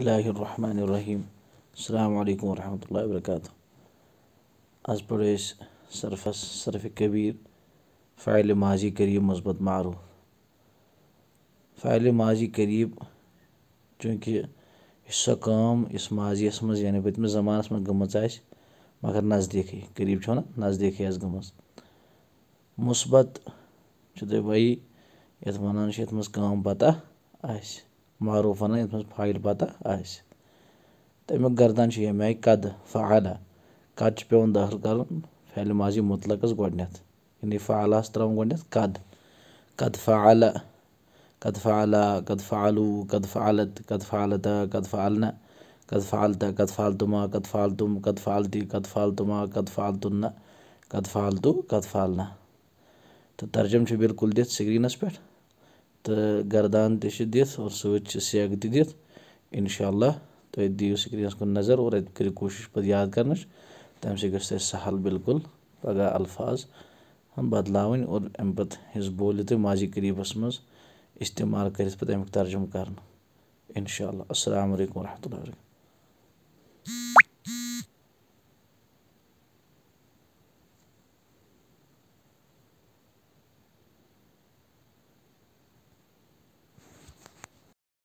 اللہ الرحمن الرحیم السلام علیکم ورحمۃ اللہ وبرکاتہ آز پہ صرف صرف کبیر فعل ماضی قریب مثبت مارو فعل ماضی قریب چونکہ اس سا اس ماضی یس مزے پتمس زمانہ ممہر نزدیکی قریب چھنہ نزدیکی آس گم مثبت چی مز کام مزہ آ معروف وَنان یَتھ منٛز فایِل وائل پتہ آک گردان ییٚمہِ آیہِ قد فعالہ قد دٲخٕل کَرُن پھل ماضی مطلق گڈنیت یعنی فال ترٛاوُن تر گھت قد قت فالہ قت فالہ قت فالو قت فالت قت فالتہ قت فالہ کت فالتہ كت فالتما كت فالو كت فالت كت فالتما كت فالت نا كت فالتو تہٕ فالہ چھُ ترجمہ دِتھ سِکریٖنَس پٮ۪ٹھ تہٕ گَردان تہِ چھِ دِتھ اور سۭتۍ چھِ سیکھ تہِ دِتھ اِنشاء اللہ تُہۍ دِیِو سِکریٖنَس کُن نظر اور اَتہِ کٔرِو کوٗشِش پَتہٕ یاد کَرنٕچ تَمہِ سۭتۍ گژھِ تۄہہِ سہل بِلکُل پَگاہ الفاظ بدلاوٕنۍ اور اَمہِ پَتہٕ حِصہٕ بوٗلِو تُہۍ ماجہِ قریٖبَس منٛز اِستعمال کٔرِتھ پَتہٕ اَمیُک ترجُمہٕ کَرنہٕ اِنشاء اللہ السلام علیکُم ورحمتہ اللہ وبرکاتہ